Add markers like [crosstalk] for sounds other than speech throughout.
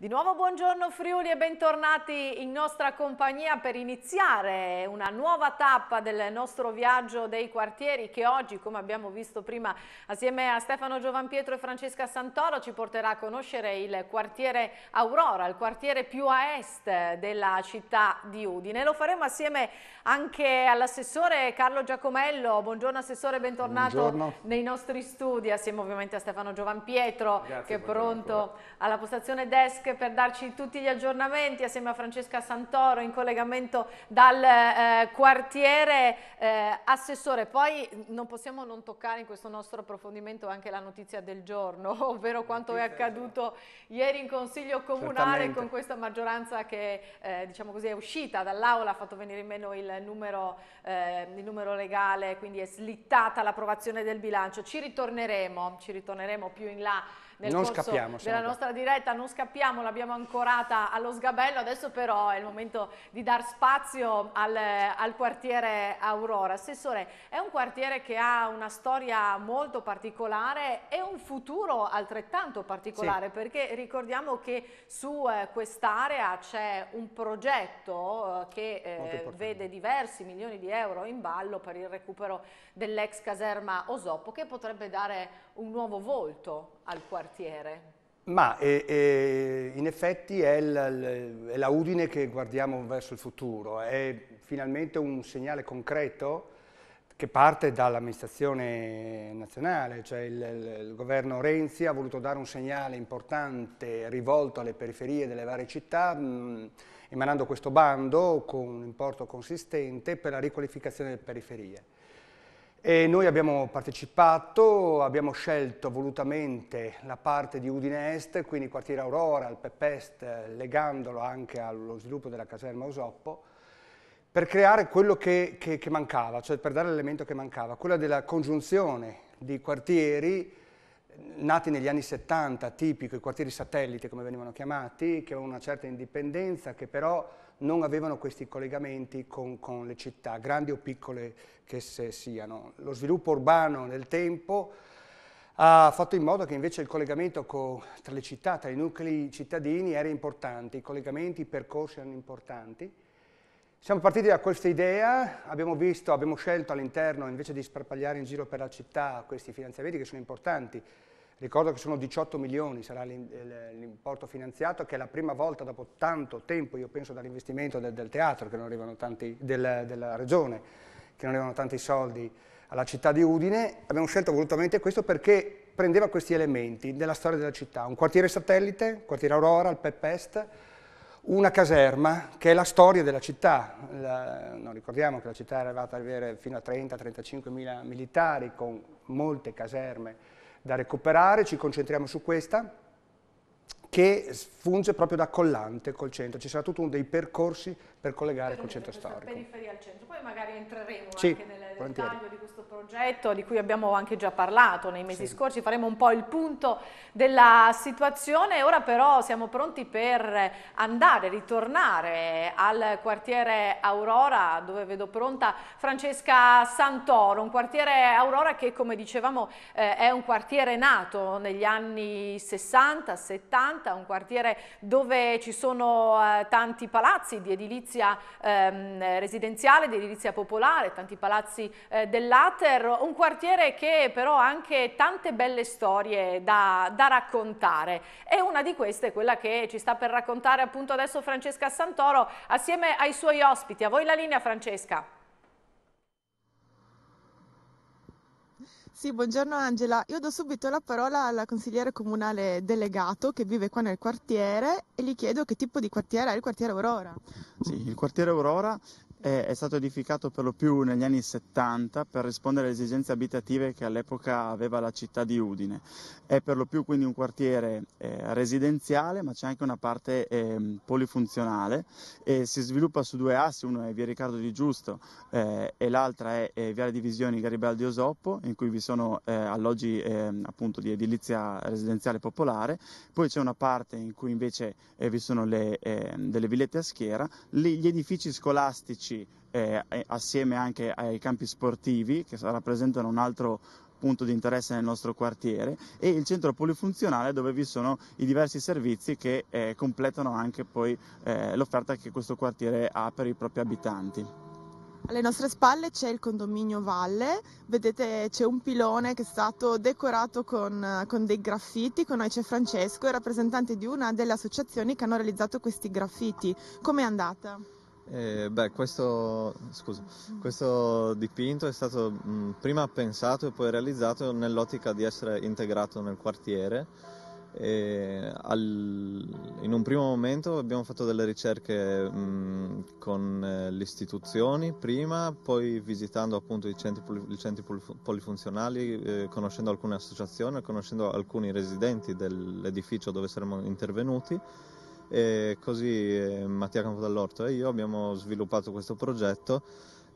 Di nuovo buongiorno Friuli e bentornati in nostra compagnia per iniziare una nuova tappa del nostro viaggio dei quartieri che oggi, come abbiamo visto prima, assieme a Stefano Giovanpietro e Francesca Santoro ci porterà a conoscere il quartiere Aurora, il quartiere più a est della città di Udine. Lo faremo assieme anche all'assessore Carlo Giacomello. Buongiorno assessore, bentornato buongiorno. nei nostri studi, assieme ovviamente a Stefano Giovanpietro che è pronto alla postazione desk per darci tutti gli aggiornamenti assieme a Francesca Santoro in collegamento dal eh, quartiere eh, assessore. Poi non possiamo non toccare in questo nostro approfondimento anche la notizia del giorno, [laughs] ovvero quanto è accaduto ieri in Consiglio Comunale Certamente. con questa maggioranza che eh, diciamo così, è uscita dall'Aula, ha fatto venire in meno il numero, eh, il numero legale, quindi è slittata l'approvazione del bilancio. Ci ritorneremo, ci ritorneremo più in là nel non corso della nostra qua. diretta, non scappiamo, l'abbiamo ancorata allo sgabello, adesso però è il momento di dar spazio al, al quartiere Aurora. Assessore, è un quartiere che ha una storia molto particolare e un futuro altrettanto particolare sì. perché ricordiamo che su eh, quest'area c'è un progetto eh, che eh, vede diversi milioni di euro in ballo per il recupero dell'ex caserma Osoppo che potrebbe dare un nuovo volto al quartiere? Ma è, è, in effetti è, l, è la Udine che guardiamo verso il futuro, è finalmente un segnale concreto che parte dall'amministrazione nazionale, cioè il, il, governo Renzi ha voluto dare un segnale importante rivolto alle periferie delle varie città, mh, emanando questo bando con un importo consistente per la riqualificazione delle periferie. E noi abbiamo partecipato, abbiamo scelto volutamente la parte di Udine Est, quindi il quartiere Aurora, il Pepest, legandolo anche allo sviluppo della caserma Osoppo, per creare quello che, che, che mancava, cioè per dare l'elemento che mancava, quella della congiunzione di quartieri eh, nati negli anni 70, tipico, i quartieri satellite come venivano chiamati, che avevano una certa indipendenza, che però non avevano questi collegamenti con, con le città, grandi o piccole che se siano. Lo sviluppo urbano nel tempo ha fatto in modo che invece il collegamento con, tra le città, tra i nuclei cittadini era importante, i collegamenti, i percorsi erano importanti. Siamo partiti da questa idea, abbiamo, visto, abbiamo scelto all'interno, invece di sparpagliare in giro per la città, questi finanziamenti che sono importanti, Ricordo che sono 18 milioni, sarà l'importo finanziato, che è la prima volta dopo tanto tempo, io penso dall'investimento del, del, teatro, tanti, del, della regione, che non arrivano tanti soldi alla città di Udine. Abbiamo scelto volutamente questo perché prendeva questi elementi della storia della città, un quartiere satellite, un quartiere Aurora, il Pep Est, una caserma che è la storia della città, la, non ricordiamo che la città è arrivata ad avere fino a 30-35 mila militari con molte caserme da recuperare, ci concentriamo su questa che funge proprio da collante col centro, ci sarà tutto uno dei percorsi per collegare col centro storico. periferia al centro, poi magari entreremo sì, anche nel volentieri. dettaglio di questo progetto di cui abbiamo anche già parlato nei mesi sì. scorsi, faremo un po' il punto della situazione, ora però siamo pronti per andare, ritornare al quartiere Aurora dove vedo pronta Francesca Santoro, un quartiere Aurora che come dicevamo eh, è un quartiere nato negli anni 60, 70, Santa, un quartiere dove ci sono eh, tanti palazzi di edilizia ehm, residenziale, di edilizia popolare, tanti palazzi eh, dell'Ater, un quartiere che però ha anche tante belle storie da, da raccontare e una di queste è quella che ci sta per raccontare appunto adesso Francesca Santoro assieme ai suoi ospiti. A voi la linea Francesca. Sì, buongiorno Angela. Io do subito la parola alla consigliere comunale delegato che vive qua nel quartiere e gli chiedo che tipo di quartiere è il quartiere Aurora. Sì, il quartiere Aurora è stato edificato per lo più negli anni 70 per rispondere alle esigenze abitative che all'epoca aveva la città di Udine. È per lo più quindi un quartiere eh, residenziale ma c'è anche una parte eh, polifunzionale e si sviluppa su due assi, uno è via Riccardo di Giusto eh, e l'altra è, è via Divisioni Garibaldi Osoppo in cui vi sono eh, alloggi ehm, appunto di edilizia residenziale popolare, poi c'è una parte in cui invece eh, vi sono le, ehm, delle villette a schiera, gli edifici scolastici turistici eh, eh, assieme anche ai campi sportivi che rappresentano un altro punto di interesse nel nostro quartiere e il centro polifunzionale dove vi sono i diversi servizi che eh, completano anche poi eh, l'offerta che questo quartiere ha per i propri abitanti. Alle nostre spalle c'è il condominio Valle, vedete c'è un pilone che è stato decorato con, con dei graffiti, con noi c'è Francesco, rappresentante di una delle associazioni che hanno realizzato questi graffiti. Com'è andata? Eh, beh, questo, scusa, questo, dipinto è stato mh, mm, prima pensato e poi realizzato nell'ottica di essere integrato nel quartiere. Al, in un primo momento abbiamo fatto delle ricerche mh, mm, con eh, le istituzioni prima, poi visitando appunto i centri, i centri polifunzionali, eh, conoscendo alcune associazioni, conoscendo alcuni residenti dell'edificio dove saremmo intervenuti e così eh, Mattia Campo dall'Orto e io abbiamo sviluppato questo progetto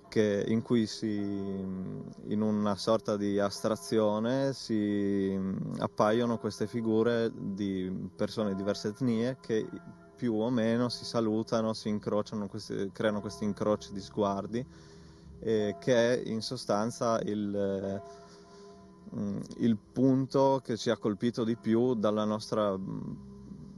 che, in cui si, in una sorta di astrazione si mm, appaiono queste figure di persone di diverse etnie che più o meno si salutano, si incrociano, questi, creano questi incroci di sguardi eh, che è in sostanza il... Eh, il punto che ci ha colpito di più dalla nostra mm,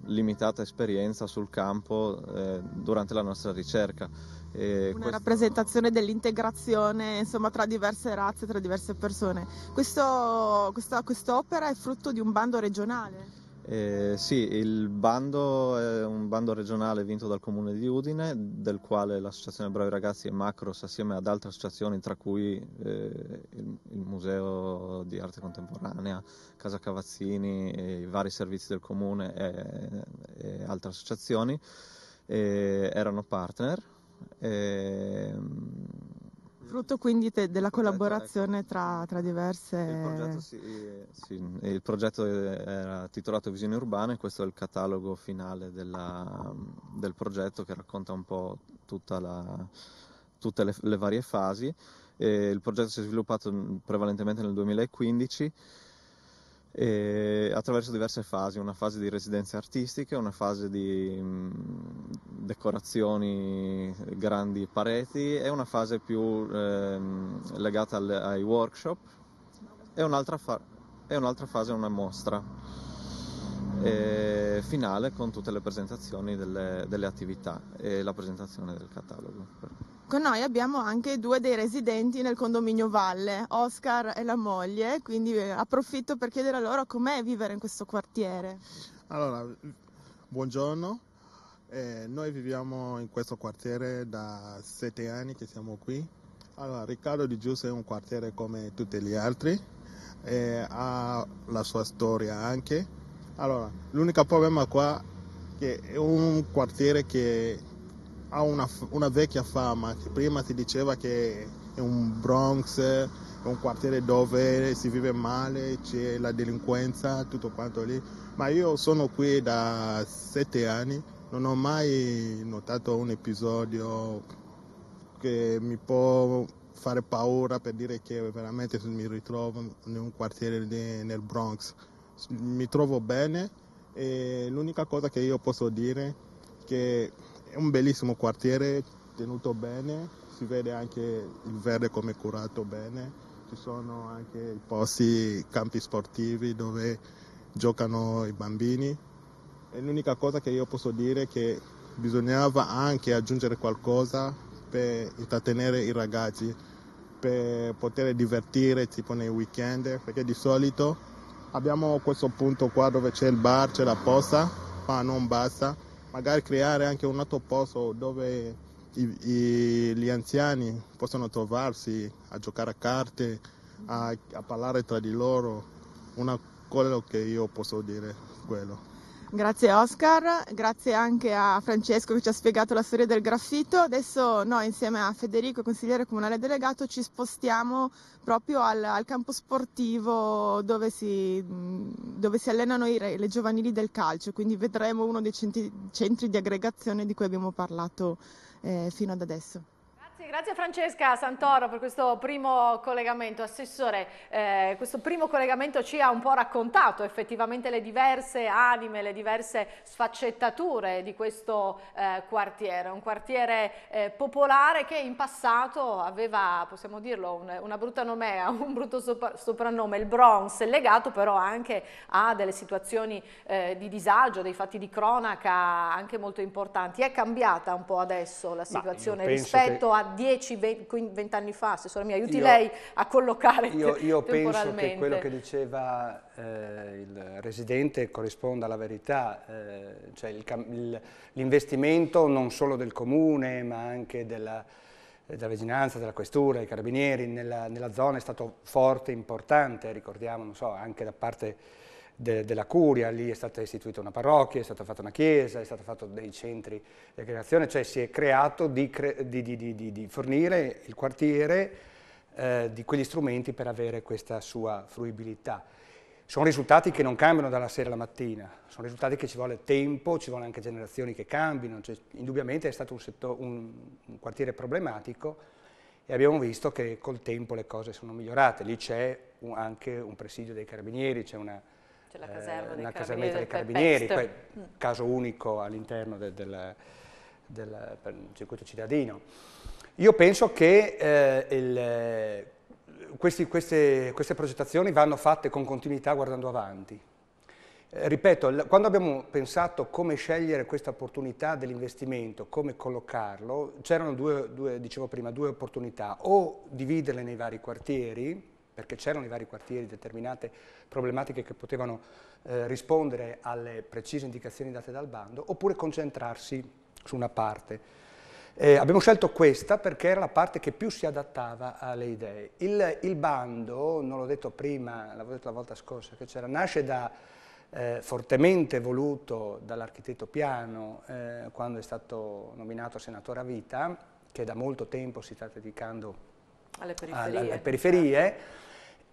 limitata esperienza sul campo eh, durante la nostra ricerca. E Una questo... rappresentazione dell'integrazione insomma, tra diverse razze, tra diverse persone. Questo, questa, quest'opera è frutto di un bando regionale? Eh, sì, il bando è un bando regionale vinto dal comune di Udine, del quale l'associazione Bravi Ragazzi e Macros, assieme ad altre associazioni, tra cui eh, il, il, Museo di Arte Contemporanea, Casa Cavazzini, e i vari servizi del comune e, e altre associazioni, eh, erano partner. E, ehm, frutto quindi te, della ecco. collaborazione tra, tra, diverse... Il progetto, sì, sì, il progetto, eh, era titolato Visioni Urbane, questo è il catalogo finale della, del progetto che racconta un po' la, tutte le, le varie fasi. E il progetto si è sviluppato prevalentemente nel 2015 attraverso diverse fasi, una fase di residenze artistiche, una fase di decorazioni grandi pareti e una fase più ehm, legata al, ai workshop e un'altra, fa- e un'altra fase una mostra e eh, finale con tutte le presentazioni delle, delle attività e la presentazione del catalogo. Con noi abbiamo anche due dei residenti nel condominio Valle, Oscar e la moglie, quindi eh, approfitto per chiedere a loro com'è vivere in questo quartiere. Allora, buongiorno, eh, noi viviamo in questo quartiere da sette anni che siamo qui. Allora, Riccardo di Giusto è un quartiere come tutti gli altri, eh, ha la sua storia anche. Allora, l'unico problema qua è che è un quartiere che ha una, una, vecchia fama, prima si diceva che è un Bronx, è un quartiere dove si vive male, c'è la delinquenza, tutto quanto lì, ma io sono qui da sette anni, non ho mai notato un episodio che mi può fare paura per dire che veramente mi ritrovo in un quartiere di, nel Bronx. Mi trovo bene e l'unica cosa che io posso dire è che è un bellissimo quartiere, tenuto bene, si vede anche il verde come curato bene, ci sono anche i posti, i campi sportivi dove giocano i bambini. E l'unica cosa che io posso dire è che bisognava anche aggiungere qualcosa per intrattenere i ragazzi, per poter divertire tipo nei weekend, perché di solito abbiamo questo punto qua dove c'è il bar, c'è la posta, ma non basta magari creare anche un altro posto dove i, i, gli anziani possono trovarsi a giocare a carte, a, a parlare tra di loro, una cosa che io posso dire quello. Grazie Oscar, grazie anche a Francesco che ci ha spiegato la storia del graffito. Adesso noi insieme a Federico, consigliere comunale delegato, ci spostiamo proprio al, al campo sportivo dove si, dove si allenano i, le giovanili del calcio, quindi vedremo uno dei centri, centri di aggregazione di cui abbiamo parlato eh, fino ad adesso grazie Francesca Santoro per questo primo collegamento. Assessore, eh, questo primo collegamento ci ha un po' raccontato effettivamente le diverse anime, le diverse sfaccettature di questo eh, quartiere, un quartiere eh, popolare che in passato aveva, possiamo dirlo, un, una brutta nomea, un brutto soprannome, il Bronx, legato però anche a delle situazioni eh, di disagio, dei fatti di cronaca anche molto importanti. È cambiata un po' adesso la situazione rispetto che... a 10, 20, 20 anni fa, Assessore mi aiuti io, lei a collocare Io, [laughs] io penso che quello che diceva eh, il Residente corrisponda alla verità, eh, cioè l'investimento non solo del Comune ma anche della, della vicinanza, della questura, dei carabinieri nella, nella, zona è stato forte, importante, ricordiamo non so, anche da parte de, della curia, lì è stata istituita una parrocchia, è stata fatta una chiesa, è stato fatto dei centri di creazione, cioè si è creato di, cre di, di, di fornire il quartiere eh, di quegli strumenti per avere questa sua fruibilità. Sono risultati che non cambiano dalla sera alla mattina, sono risultati che ci vuole tempo, ci vuole anche generazioni che cambino, cioè, indubbiamente è stato un, setto, un, un quartiere problematico e abbiamo visto che col tempo le cose sono migliorate, lì c'è anche un presidio dei carabinieri, c'è una c'è la caserma eh, dei carabinieri, dei carabinieri poi, mm. caso unico all'interno del, del, del, circuito cittadino. Io penso che eh, il, questi, queste, queste progettazioni vanno fatte con continuità guardando avanti. Eh, ripeto, quando abbiamo pensato come scegliere questa opportunità dell'investimento, come collocarlo, c'erano due, due, due, opportunità, o dividerle nei vari quartieri, perché c'erano i vari quartieri determinate problematiche che potevano eh, rispondere alle precise indicazioni date dal bando, oppure concentrarsi su una parte. Eh, abbiamo scelto questa perché era la parte che più si adattava alle idee. Il, il bando, non l'ho detto prima, l'avevo detto la volta scorsa che c'era, nasce da, eh, fortemente voluto dall'architetto Piano eh, quando è stato nominato senatore a vita, che da molto tempo si sta dedicando alle periferie. Alla, alle periferie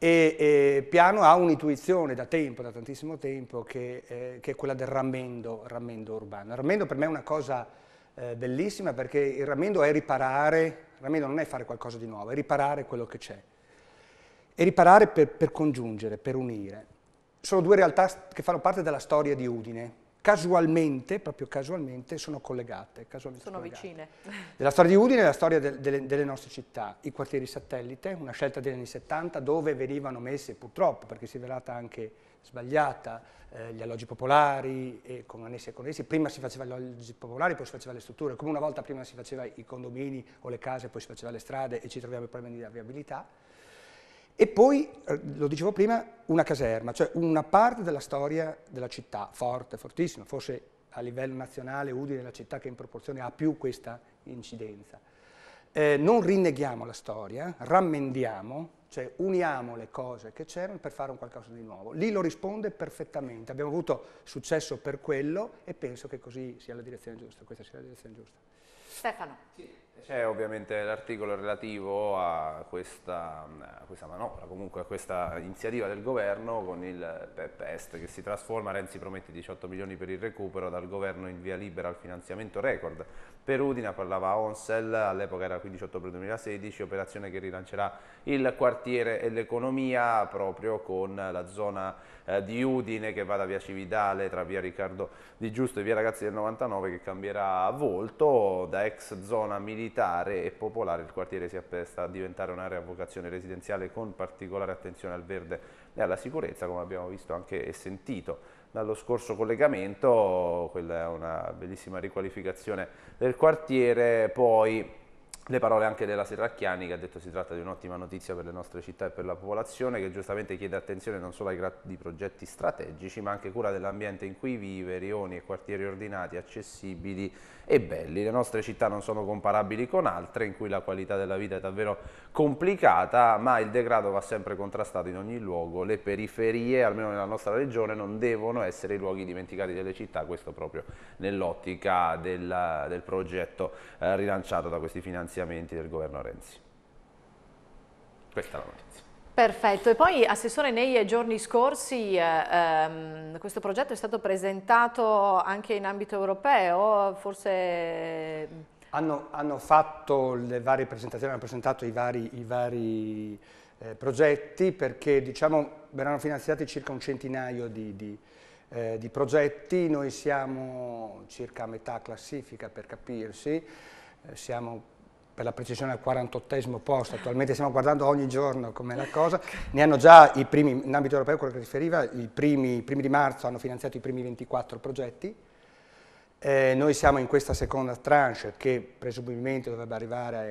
e, e, Piano ha un'intuizione da tempo, da tantissimo tempo, che, eh, che è quella del rammendo, rammendo, urbano. Il rammendo per me è una cosa eh, bellissima perché il rammendo è riparare, il rammendo non è fare qualcosa di nuovo, è riparare quello che c'è. E riparare per, per congiungere, per unire. Sono due realtà che fanno parte della storia di Udine, casualmente, proprio casualmente, sono collegate. Casualmente sono collegate. vicine. Nella [laughs] storia di Udine è la storia del, delle, delle, nostre città, i quartieri satellite, una scelta degli anni 70 dove venivano messe, purtroppo, perché si è velata anche sbagliata, eh, gli alloggi popolari e con annessi e connessi, prima si facevano gli alloggi popolari, poi si facevano le strutture, come una volta prima si faceva i condomini o le case, poi si facevano le strade e ci troviamo il problemi di viabilità e poi, eh, lo dicevo prima, una caserma, cioè una parte della storia della città, forte, fortissima, forse a livello nazionale Udine è la città che in proporzione ha più questa incidenza. Eh, non rinneghiamo la storia, rammendiamo, cioè uniamo le cose che c'erano per fare un qualcosa di nuovo. Lì lo risponde perfettamente, abbiamo avuto successo per quello e penso che così sia la direzione giusta, questa sia la direzione giusta. Stefano. Sì. C'è ovviamente l'articolo relativo a questa, a questa, manovra, comunque a questa iniziativa del governo con il PEP Est che si trasforma, Renzi promette 18 milioni per il recupero dal governo in via libera al finanziamento record. Per Udina parlava Onsel, all'epoca era 15 ottobre 2016, operazione che rilancerà il quartiere e l'economia proprio con la zona eh, di Udine che va da via Cividale tra via Riccardo di Giusto e via Ragazzi del 99 che cambierà volto, da ex zona militare e popolare il quartiere si appesta a diventare un'area a vocazione residenziale con particolare attenzione al verde e alla sicurezza come abbiamo visto anche e sentito dallo scorso collegamento, quella è una bellissima riqualificazione del quartiere, poi le parole anche della Serracchiani che ha detto che si tratta di un'ottima notizia per le nostre città e per la popolazione che giustamente chiede attenzione non solo ai grandi progetti strategici ma anche cura dell'ambiente in cui vive, rioni e quartieri ordinati, accessibili e belli. Le nostre città non sono comparabili con altre in cui la qualità della vita è davvero complicata ma il degrado va sempre contrastato in ogni luogo. Le periferie, almeno nella nostra regione, non devono essere i luoghi dimenticati delle città, questo proprio nell'ottica del, del progetto eh, rilanciato da questi finanziamenti finanziamenti del governo Renzi. Questa è la notizia. Perfetto, e poi Assessore nei giorni scorsi eh, ehm, questo progetto è stato presentato anche in ambito europeo, forse... Hanno, hanno fatto le varie presentazioni, hanno presentato i vari, i vari eh, progetti perché diciamo verranno finanziati circa un centinaio di, di, eh, di progetti, noi siamo circa a metà classifica per capirsi, eh, siamo per la precisione al 48 posto, attualmente stiamo guardando ogni giorno com'è la cosa, ne hanno già i primi, in ambito europeo quello che riferiva, i primi, i primi di marzo hanno finanziato i primi 24 progetti, eh, noi siamo in questa seconda tranche che presumibilmente dovrebbe arrivare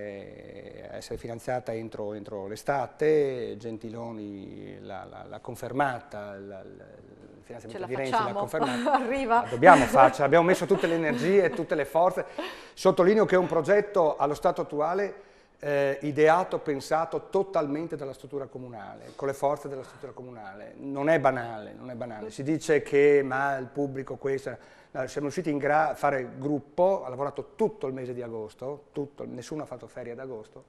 eh, a essere finanziata entro, entro l'estate, Gentiloni l'ha confermata, la, la, il finanziamento di Renzi l'ha confermata, [laughs] Arriva. La dobbiamo farcela, abbiamo messo tutte le energie e tutte le forze. Sottolineo che è un progetto allo stato attuale eh, ideato, pensato totalmente dalla struttura comunale, con le forze della struttura comunale. Non è banale, non è banale. Si dice che ma il pubblico questo eh, siamo riusciti a fare gruppo, ha lavorato tutto il mese di agosto, tutto, nessuno ha fatto ferie ad agosto,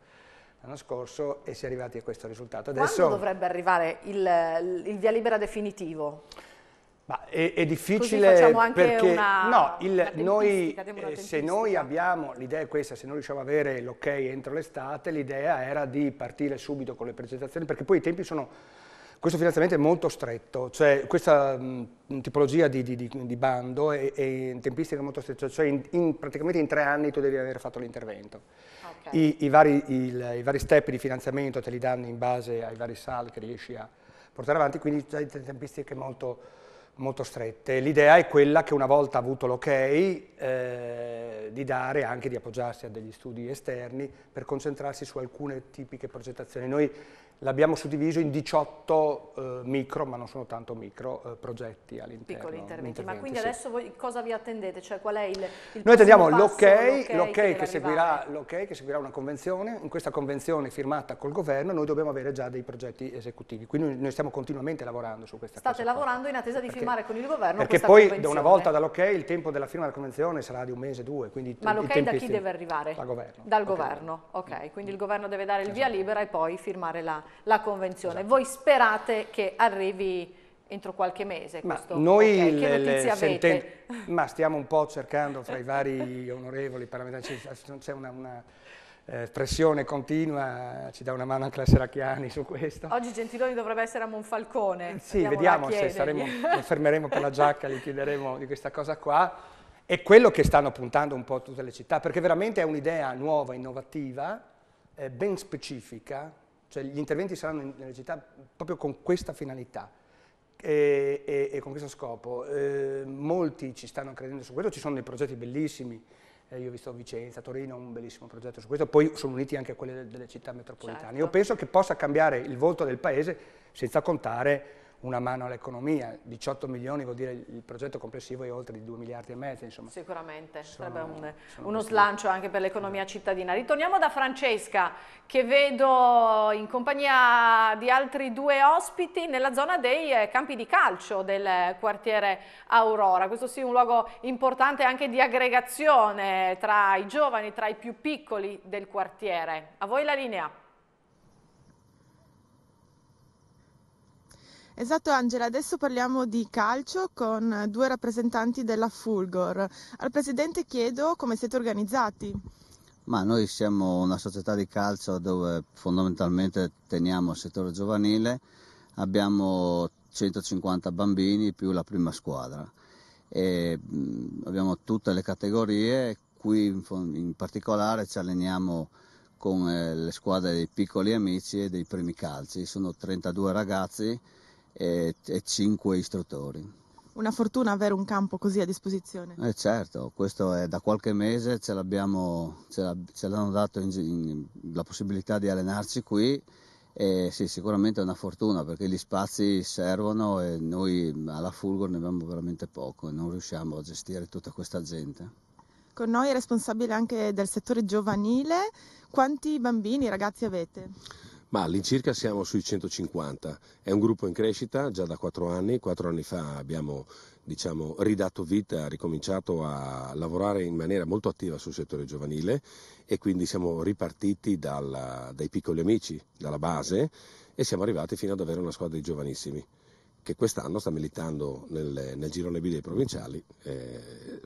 l'anno scorso e si è arrivati a questo risultato. Adesso, Quando dovrebbe arrivare il, il via libera definitivo? Ma è, è difficile perché una, no, il, noi, eh, se noi abbiamo, l'idea è questa, se noi riusciamo ad avere l'ok ok entro l'estate, l'idea era di partire subito con le presentazioni perché poi i tempi sono questo finanziamento è molto stretto, cioè questa mh, mm, tipologia di, di, di, bando è, è in tempistica molto stretta, cioè in, in, praticamente in tre anni tu devi aver fatto l'intervento. Okay. I, i, vari, il, I, vari, step di finanziamento te li danno in base ai vari sal che riesci a portare avanti, quindi hai tempistiche molto, molto strette. L'idea è quella che una volta avuto l'ok eh, di dare anche di appoggiarsi a degli studi esterni per concentrarsi su alcune tipiche progettazioni. Noi l'abbiamo suddiviso in 18 eh, micro, ma non sono tanto micro, eh, progetti all'interno. Piccoli interventi. interventi, ma quindi sì. adesso voi cosa vi attendete? Cioè qual è il, il Noi attendiamo l'ok okay, okay che, seguirà, una convenzione, in questa convenzione firmata col governo noi dobbiamo avere già dei progetti esecutivi, quindi noi stiamo continuamente lavorando su questa State cosa. State lavorando qua. in attesa di perché, firmare con il governo Perché poi da una volta dall'ok il tempo della firma della convenzione sarà di un mese, due, quindi Ma l'ok da chi deve arrivare? Dal governo. Dal governo, ok, mm. quindi il governo deve dare il esatto. via libera e poi firmare la la convenzione. Esatto. Voi sperate che arrivi entro qualche mese ma questo noi okay. le, le senten- [laughs] ma stiamo un po' cercando tra i vari onorevoli parlamentari c'è una, una eh, pressione continua ci dà una mano anche la Seracchiani su questo oggi Gentiloni dovrebbe essere a Monfalcone sì vediamo se saremo, lo [laughs] fermeremo per la giacca gli chiederemo di questa cosa qua è quello che stanno puntando un po' tutte le città perché veramente è un'idea nuova innovativa eh, ben specifica cioè gli interventi saranno nelle città proprio con questa finalità. E, e, e, con questo scopo. Eh, molti ci stanno credendo su questo, ci sono dei progetti bellissimi, eh, io ho visto Vicenza, Torino, un bellissimo progetto su questo, poi sono uniti anche quelli delle, delle città metropolitane. Certo. Io penso che possa cambiare il volto del paese senza contare una mano all'economia, 18 milioni vuol dire il progetto complessivo è oltre di 2 miliardi e mezzo. Insomma. Sicuramente, sono, sarebbe un, uno slancio anche per l'economia cittadina. Ritorniamo da Francesca che vedo in compagnia di altri due ospiti nella zona dei eh, campi di calcio del quartiere Aurora. Questo sì è un luogo importante anche di aggregazione tra i giovani, tra i più piccoli del quartiere. A voi la linea. Esatto Angela, adesso parliamo di calcio con due rappresentanti della Fulgor. Al Presidente chiedo come siete organizzati. Ma noi siamo una società di calcio dove fondamentalmente teniamo il settore giovanile, abbiamo 150 bambini più la prima squadra e abbiamo tutte le categorie, qui in particolare ci alleniamo con eh, le squadre dei piccoli amici e dei primi calci, sono 32 ragazzi e, e cinque istruttori. Una fortuna avere un campo così a disposizione. Eh certo, questo è da qualche mese ce, l'abbiamo, ce, l'hanno dato in, in, la possibilità di allenarci qui e sì, sicuramente è una fortuna perché gli spazi servono e noi alla Fulgor ne abbiamo veramente poco e non riusciamo a gestire tutta questa gente. Con noi è responsabile anche del settore giovanile, quanti bambini, ragazzi avete? Ma all'incirca siamo sui 150, è un gruppo in crescita già da quattro anni, Quattro anni fa abbiamo diciamo, ridato vita, ricominciato a lavorare in maniera molto attiva sul settore giovanile e quindi siamo ripartiti dalla, dai piccoli amici, dalla base e siamo arrivati fino ad avere una squadra di giovanissimi che quest'anno sta militando nel, nel girone B dei provinciali. Eh,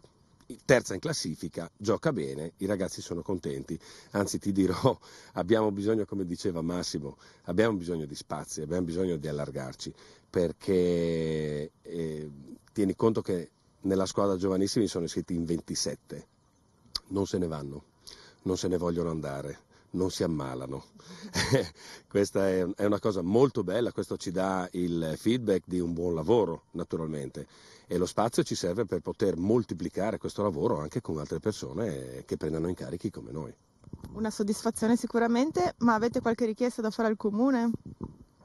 terza in classifica, gioca bene, i ragazzi sono contenti, anzi ti dirò, [laughs] abbiamo bisogno, come diceva Massimo, abbiamo bisogno di spazi, abbiamo bisogno di allargarci, perché eh, tieni conto che nella squadra giovanissimi sono iscritti in 27, non se ne vanno, non se ne vogliono andare non si ammalano. [laughs] Questa è, è una cosa molto bella, questo ci dà il feedback di un buon lavoro naturalmente e lo spazio ci serve per poter moltiplicare questo lavoro anche con altre persone che prendano incarichi come noi. Una soddisfazione sicuramente, ma avete qualche richiesta da fare al comune?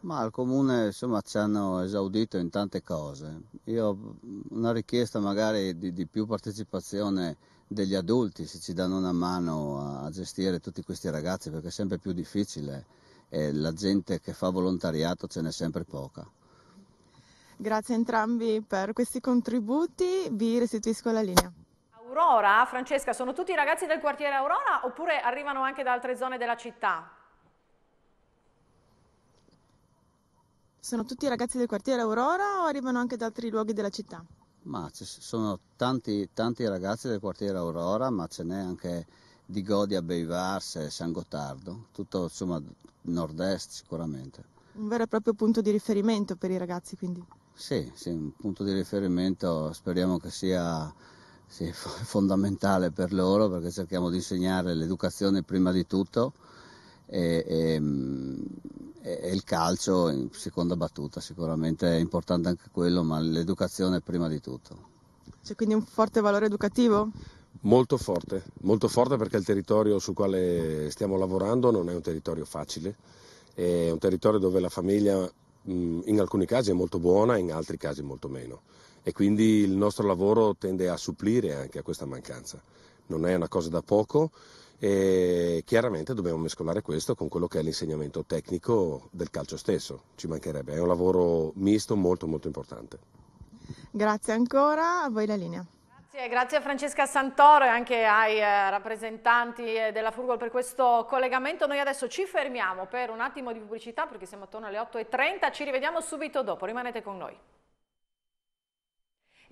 Ma al comune insomma ci hanno esaudito in tante cose. Io una richiesta magari di, di più partecipazione degli adulti se ci danno una mano a gestire tutti questi ragazzi perché è sempre più difficile e la gente che fa volontariato ce n'è sempre poca. Grazie a entrambi per questi contributi, vi restituisco la linea. Aurora, Francesca, sono tutti ragazzi del quartiere Aurora oppure arrivano anche da altre zone della città? Sono tutti ragazzi del quartiere Aurora o arrivano anche da altri luoghi della città? Ma ci sono tanti, tanti ragazzi del quartiere Aurora, ma ce n'è anche di Godia, Beivars e San Gottardo, tutto insomma nord-est sicuramente. Un vero e proprio punto di riferimento per i ragazzi quindi? Sì, sì un punto di riferimento speriamo che sia sì, [laughs] fondamentale per loro perché cerchiamo di insegnare l'educazione prima di tutto e, e mm, e il calcio in seconda battuta, sicuramente è importante anche quello, ma l'educazione prima di tutto. C'è quindi un forte valore educativo? Molto forte, molto forte perché il territorio sul quale stiamo lavorando non è un territorio facile, è un territorio dove la famiglia in alcuni casi è molto buona, in altri casi molto meno e quindi il nostro lavoro tende a supplire anche a questa mancanza. Non è una cosa da poco, e chiaramente dobbiamo mescolare questo con quello che è l'insegnamento tecnico del calcio stesso, ci mancherebbe, è un lavoro misto molto molto importante. Grazie ancora, a voi la linea. Grazie, grazie a Francesca Santoro e anche ai eh, rappresentanti eh, della Furgol per questo collegamento. Noi adesso ci fermiamo per un attimo di pubblicità perché siamo attorno alle 8.30, ci rivediamo subito dopo, rimanete con noi.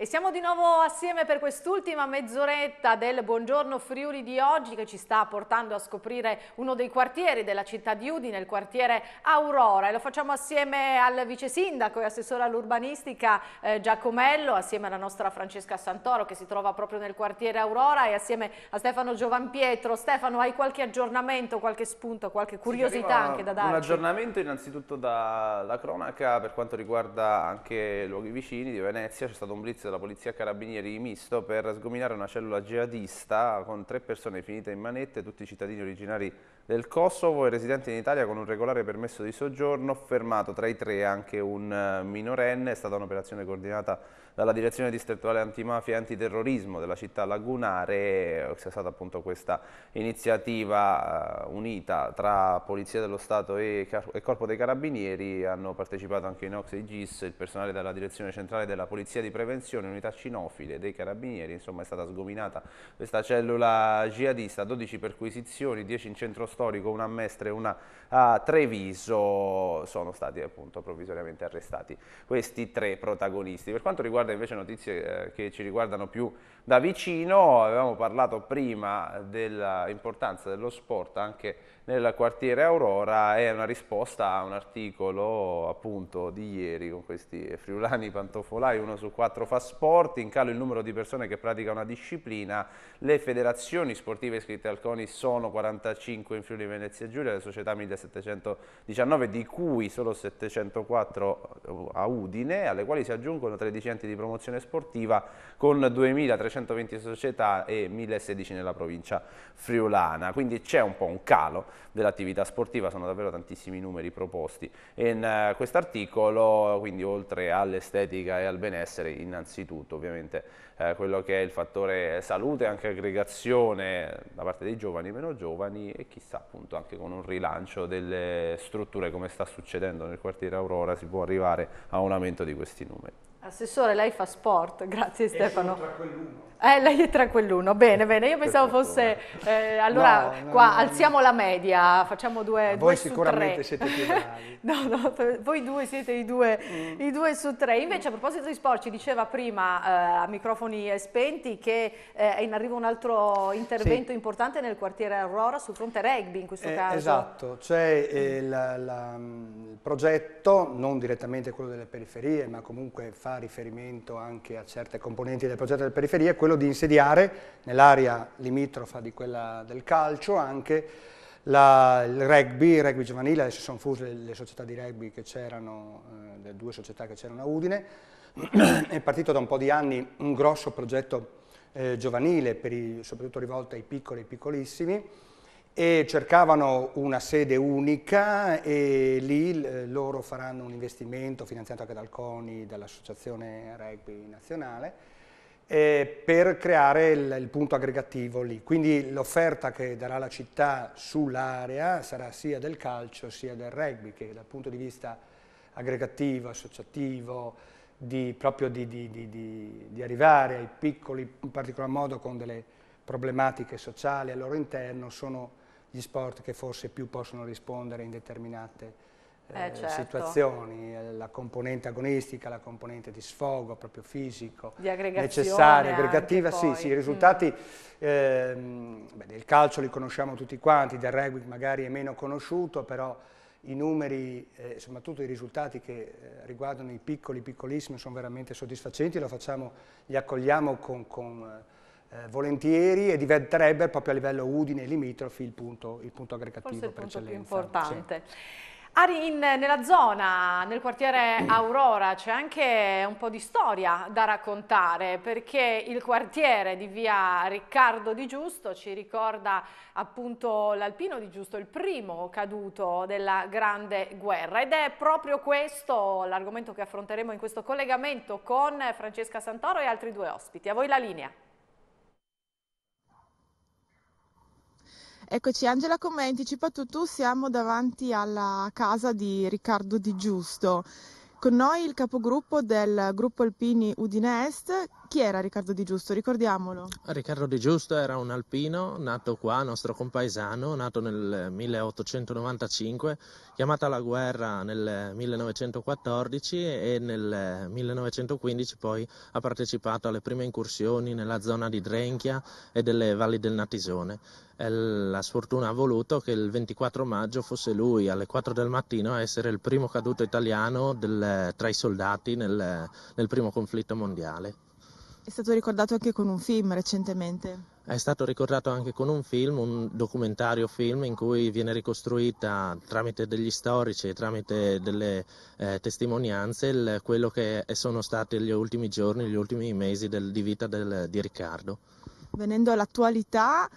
E siamo di nuovo assieme per quest'ultima mezz'oretta del Buongiorno Friuli di oggi che ci sta portando a scoprire uno dei quartieri della città di Udine, il quartiere Aurora e lo facciamo assieme al vice sindaco e assessore all'urbanistica eh, Giacomello, assieme alla nostra Francesca Santoro che si trova proprio nel quartiere Aurora e assieme a Stefano Giovanpietro. Stefano, hai qualche aggiornamento, qualche spunto, qualche curiosità anche da darci? Un aggiornamento innanzitutto dalla cronaca per quanto riguarda anche luoghi vicini di Venezia, c'è stato un blitz la polizia carabinieri misto per sgominare una cellula jihadista con tre persone finite in manette, tutti cittadini originari del Kosovo e residenti in Italia con un regolare permesso di soggiorno, fermato tra i tre anche un minorenne, è stata un'operazione coordinata dalla direzione distrettuale antimafia e antiterrorismo della città lagunare c'è stata appunto questa iniziativa uh, unita tra Polizia dello Stato e, e, Corpo dei Carabinieri, hanno partecipato anche in Inox e GIS, il personale della direzione centrale della Polizia di Prevenzione, unità cinofile dei Carabinieri, insomma è stata sgominata questa cellula jihadista, 12 perquisizioni, 10 in centro storico, una a Mestre e una a Treviso, sono stati appunto provvisoriamente arrestati questi tre protagonisti. Per quanto riguarda riguarda invece notizie eh, che ci riguardano più da vicino, avevamo parlato prima dell'importanza dello sport anche nel quartiere Aurora è una risposta a un articolo appunto di ieri con questi friulani pantofolai, uno su quattro fa sport, in calo il numero di persone che pratica una disciplina, le federazioni sportive iscritte al CONI sono 45 in Friuli Venezia Giulia, le società 1719 di cui solo 704 eh, a Udine, alle quali si aggiungono 13 enti di promozione sportiva con 2320 società e 1016 nella provincia friulana, quindi c'è un po' un calo dell'attività sportiva, sono davvero tantissimi numeri proposti. In uh, eh, quest'articolo, quindi oltre all'estetica e al benessere, innanzitutto ovviamente uh, quello che è il fattore salute, anche aggregazione eh, da parte dei giovani e meno giovani e chissà appunto anche con un rilancio delle strutture come sta succedendo nel quartiere Aurora si può arrivare a un aumento di questi numeri. Assessore, lei fa sport, [laughs] grazie Stefano. Eh, lei è tra quell'uno, bene, bene, io pensavo fosse, eh, allora no, no, qua no, alziamo la media, facciamo due, due su tre. voi sicuramente siete più bravi. [laughs] no, no, voi due siete i due, mm. i due su tre. Invece mm. a proposito di sport, ci diceva prima eh, a microfoni spenti che eh, è in arrivo un altro intervento sì. importante nel quartiere Aurora sul fronte rugby in questo eh, caso. Esatto, c'è il, eh, il progetto, non direttamente quello delle periferie, ma comunque fa fa riferimento anche a certe componenti del progetto delle periferie, è quello di insediare nell'area limitrofa di quella del calcio anche la, il rugby, il rugby giovanile, adesso sono fuse le, le società di rugby che c'erano, eh, le due società che c'erano a Udine, è partito da un po' di anni un grosso progetto eh, giovanile, i, soprattutto rivolto ai piccoli e piccolissimi, e cercavano una sede unica e lì eh, loro faranno un investimento finanziato anche dal CONI, dall'Associazione Rugby Nazionale, eh, per creare il, il, punto aggregativo lì. Quindi l'offerta che darà la città sull'area sarà sia del calcio sia del rugby, che dal punto di vista aggregativo, associativo, di, proprio di, di, di, arrivare ai piccoli, in particolar modo con delle problematiche sociali al loro interno, sono gli sport che forse più possono rispondere in determinate eh, eh, certo. situazioni, eh, la componente agonistica, la componente di sfogo proprio fisico, necessaria, aggregativa, sì, sì, i mm. risultati mm. ehm, beh, del calcio li conosciamo tutti quanti, del rugby magari è meno conosciuto, però i numeri, eh, soprattutto i risultati che eh, riguardano i piccoli, piccolissimi, sono veramente soddisfacenti, lo facciamo, li accogliamo con, con eh, eh, volentieri e diventerebbe proprio a livello Udine e limitrofi il punto, il punto aggregativo Forse il punto per eccellenza. più importante. Sì. Ari, nella zona, nel quartiere Aurora, c'è anche un po' di storia da raccontare perché il quartiere di via Riccardo di Giusto ci ricorda appunto l'Alpino di Giusto, il primo caduto della Grande Guerra ed è proprio questo l'argomento che affronteremo in questo collegamento con Francesca Santoro e altri due ospiti. A voi la linea. Eccoci Angela come hai anticipato tu siamo davanti alla casa di Riccardo Di Giusto. Con noi il capogruppo del gruppo Alpini Udine Est chi era Riccardo Di Giusto? Ricordiamolo. Riccardo Di Giusto era un alpino nato qua, nostro compaesano, nato nel 1895, eh, chiamato alla guerra nel 1914 eh, e nel 1915 eh, poi ha partecipato alle prime incursioni nella zona di Drenchia e delle valli del Natisone. La sfortuna ha voluto che il 24 maggio fosse lui alle 4 del mattino a essere il primo caduto italiano del, tra i soldati nel, nel primo conflitto mondiale. È stato ricordato anche con un film recentemente. È stato ricordato anche con un film, un documentario film in cui viene ricostruita tramite degli storici e tramite delle eh, testimonianze il, quello che sono stati gli ultimi giorni, gli ultimi mesi del, di vita del, di Riccardo. Venendo all'attualità,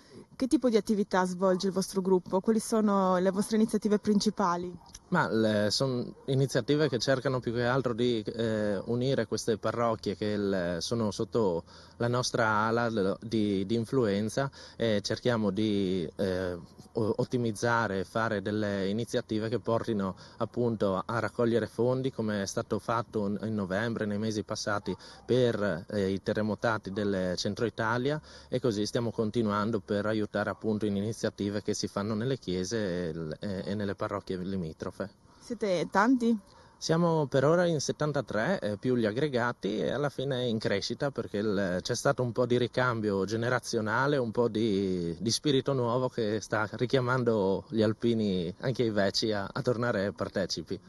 che tipo di attività svolge il vostro gruppo? Quali sono le vostre iniziative principali? Ma sono iniziative che cercano più che altro di eh, unire queste parrocchie che il, sono sotto la nostra ala di, di influenza e cerchiamo di eh, ottimizzare e fare delle iniziative che portino appunto a raccogliere fondi come è stato fatto in novembre, nei mesi passati per eh, i terremotati del centro Italia e così stiamo continuando per aiutare portare appunto in iniziative che si fanno nelle chiese e, e, e nelle parrocchie limitrofe. Siete tanti? Siamo per ora in 73 eh, più gli aggregati e alla fine in crescita perché il, c'è stato un po' di ricambio generazionale, un po' di, di, spirito nuovo che sta richiamando gli alpini, anche i veci, a, a tornare partecipi. [laughs]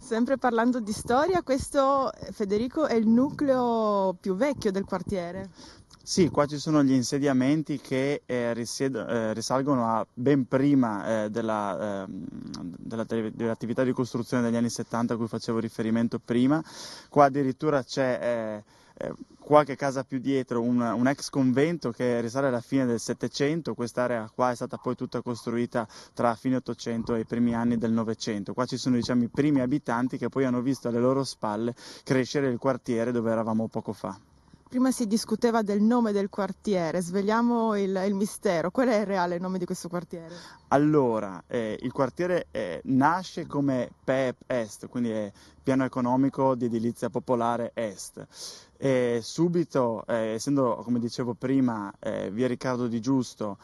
Sempre parlando di storia, questo eh, Federico è il nucleo più vecchio del quartiere. Sì, qua ci sono gli insediamenti che eh, risiedo, eh, risalgono a ben prima eh, della, ehm, della, dell'attività di costruzione degli anni 70 a cui facevo riferimento prima. Qua addirittura c'è eh, eh, qualche casa più dietro un, un, ex convento che risale alla fine del Settecento, quest'area qua è stata poi tutta costruita tra fine Ottocento e i primi anni del Novecento. Qua ci sono diciamo, i primi abitanti che poi hanno visto alle loro spalle crescere il quartiere dove eravamo poco fa. Prima si discuteva del nome del quartiere, svegliamo il, il mistero. Qual è il reale nome di questo quartiere? Allora, eh, il quartiere eh, nasce come PEP Est, quindi è piano economico di edilizia popolare Est. E subito, eh, essendo come dicevo prima, eh, via Riccardo di Giusto,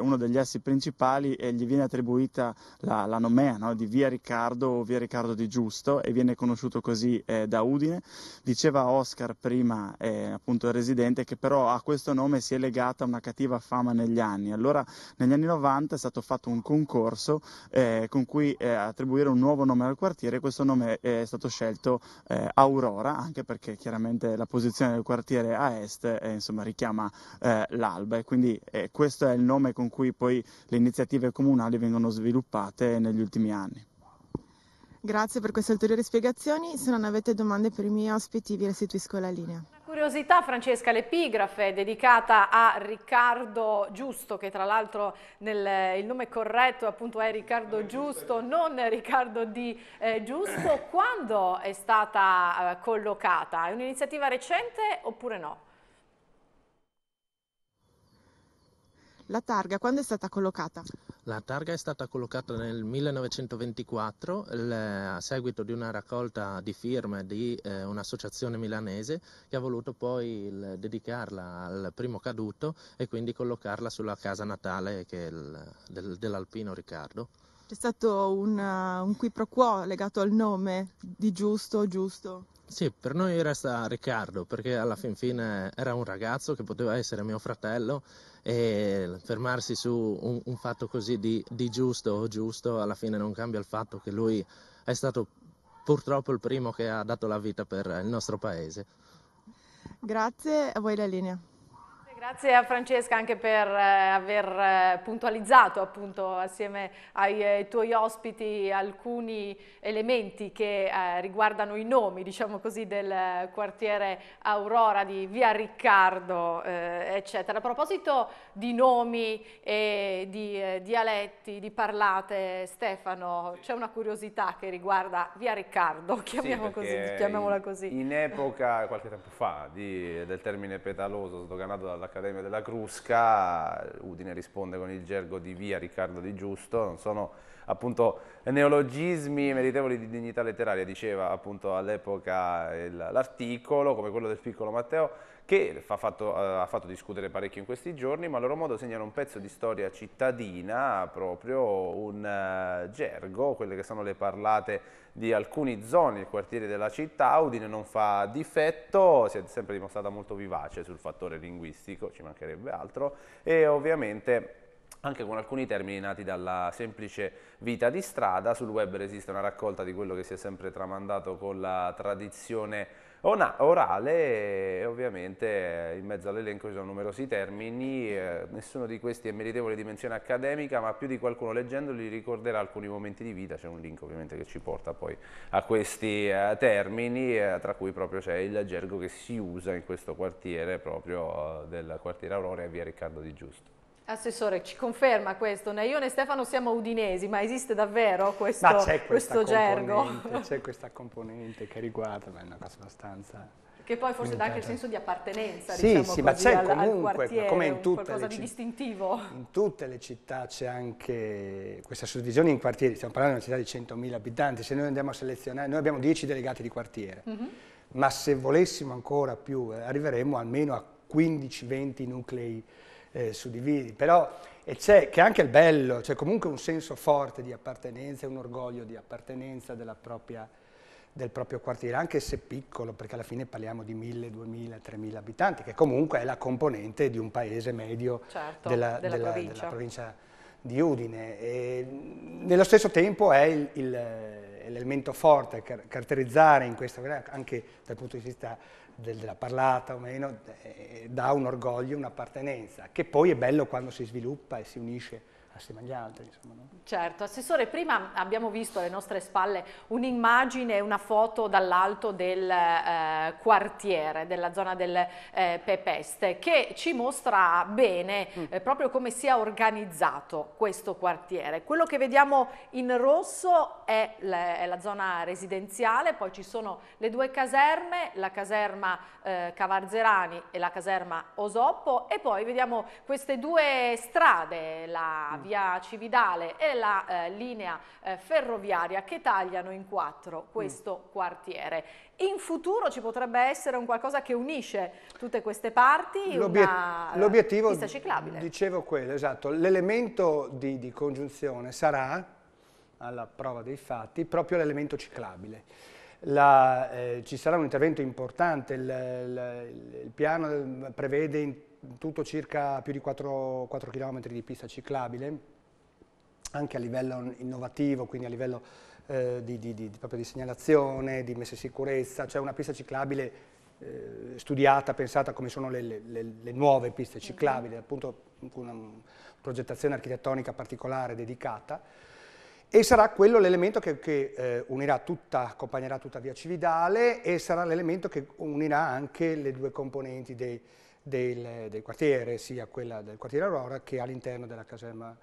uno degli assi principali, e eh, gli viene attribuita la, la nomea no? di via Riccardo o via Riccardo di Giusto e viene conosciuto così eh, da Udine. Diceva Oscar prima, appunto il residente, che però a questo nome si è legata una cattiva fama negli anni. Allora, negli anni 90 è stato fatto fatto un concorso eh, con cui eh, attribuire un nuovo nome al quartiere, questo nome eh, è stato scelto eh, Aurora, anche perché chiaramente la posizione del quartiere a est eh, insomma, richiama eh, l'alba e quindi questo è il nome con cui poi le iniziative comunali vengono sviluppate negli ultimi anni. Grazie per queste ulteriori spiegazioni, se non avete domande per i miei ospiti vi restituisco la linea. Curiosità Francesca, l'epigrafe dedicata a Riccardo Giusto, che tra l'altro il nome corretto appunto è Riccardo Giusto, non Riccardo di eh, Giusto, quando è stata eh, collocata? È un'iniziativa recente oppure no? La targa quando è stata collocata? La targa è stata collocata nel 1924 a seguito di una raccolta di firme di eh, un'associazione milanese che ha voluto poi il, dedicarla al primo caduto e quindi collocarla sulla casa natale il, del, dell'alpino Riccardo. C'è stato un, eh, un qui pro quo legato al nome di Giusto Giusto? Sì, per noi resta Riccardo perché alla fin fine era un ragazzo che poteva essere mio fratello e fermarsi su un, un fatto così di, di giusto o giusto alla fine non cambia il fatto che lui è stato purtroppo il primo che ha dato la vita per il nostro paese. Grazie, a voi la linea. Grazie a Francesca anche per eh, aver eh, puntualizzato appunto assieme ai eh, tuoi ospiti alcuni elementi che eh, riguardano i nomi diciamo così del quartiere Aurora di Via Riccardo eh, eccetera. A proposito di nomi e di eh, dialetti, di parlate Stefano c'è una curiosità che riguarda Via Riccardo, chiamiamo [laughs] sì, così, chiamiamola così. In, in epoca qualche tempo fa di, del termine petaloso sdoganato dalla all'Accademia della Crusca, Udine risponde con il gergo di via Riccardo Di Giusto, non sono appunto neologismi meritevoli di dignità letteraria, diceva appunto all'epoca l'articolo, come quello del piccolo Matteo, che fa fatto, eh, ha fatto discutere parecchio in questi giorni, ma a loro modo segnano un pezzo di storia cittadina, proprio un uh, gergo, quelle che sono le parlate di alcuni zoni del quartiere della città, Udine non fa difetto, si è sempre dimostrata molto vivace sul fattore linguistico, ci mancherebbe altro, e ovviamente anche con alcuni termini nati dalla semplice vita di strada. Sul web esiste una raccolta di quello che si è sempre tramandato con la tradizione orale e ovviamente eh, in mezzo all'elenco ci sono numerosi termini, eh, nessuno di questi è meritevole di menzione accademica, ma più di qualcuno leggendoli ricorderà alcuni momenti di vita, c'è un link ovviamente che ci porta poi a questi eh, termini, tra cui proprio c'è il gergo che si usa in questo quartiere, proprio del quartiere Aurora e via Riccardo di Giusto. Assessore, ci conferma questo? Io e Stefano siamo udinesi, ma esiste davvero questo, ma questo gergo? C'è [laughs] questa componente che riguarda, ma è una cosa abbastanza... Che poi forse dà anche il senso di appartenenza, sì, diciamo sì, così, ma c'è al, comunque, al come in tutte qualcosa di distintivo. In tutte le città c'è anche questa suddivisione in quartieri, stiamo parlando di una città di 100.000 abitanti, se noi andiamo a selezionare, noi abbiamo 10 delegati di quartiere, mm -hmm. ma se volessimo ancora più, eh, arriveremmo almeno a 15-20 nuclei eh, suddividi, però e c'è che anche il bello, c'è comunque un senso forte di appartenenza e un orgoglio di appartenenza propria, del proprio quartiere, anche se piccolo, perché alla fine parliamo di 1000, 2000, 3000 abitanti, che comunque è la componente di un paese medio certo, della, della, della, provincia. della, provincia. di Udine. E, nello stesso tempo è il, il l'elemento forte car caratterizzare in questo, anche dal punto di vista della parlata o meno, eh, dà un orgoglio, un'appartenenza, che poi è bello quando si sviluppa e si unisce assieme ah, agli altri. Insomma, no? Certo, Assessore, prima abbiamo visto alle nostre spalle un'immagine, una foto dall'alto del eh, quartiere, della zona del eh, Pepeste, che ci mostra bene mm. eh, proprio come sia organizzato questo quartiere. Quello che vediamo in rosso è la, è la zona residenziale, poi ci sono le due caserme, la caserma eh, Cavarzerani e la caserma Osoppo e poi vediamo queste due strade, la via Cividale e la eh, linea eh, ferroviaria che tagliano in quattro questo mm. quartiere. In futuro ci potrebbe essere un qualcosa che unisce tutte queste parti, eh, L'obiettivo, pista ciclabile. Dicevo quello, esatto. L'elemento di, di congiunzione sarà, alla prova dei fatti, proprio l'elemento ciclabile. La, eh, ci sarà un intervento importante, il, il, il piano eh, prevede tutto circa più di 4, 4 km di pista ciclabile, anche a livello innovativo, quindi a livello eh, di, di, di, di, segnalazione, di messa in sicurezza, cioè una pista ciclabile eh, studiata, pensata come sono le, le, le nuove piste mhm. ciclabili, appunto con una progettazione architettonica particolare dedicata e sarà quello l'elemento che, che eh, unirà tutta, accompagnerà tutta Via Cividale e sarà l'elemento che unirà anche le due componenti dei, del, del quartiere, sia quella del quartiere Aurora che all'interno della caserma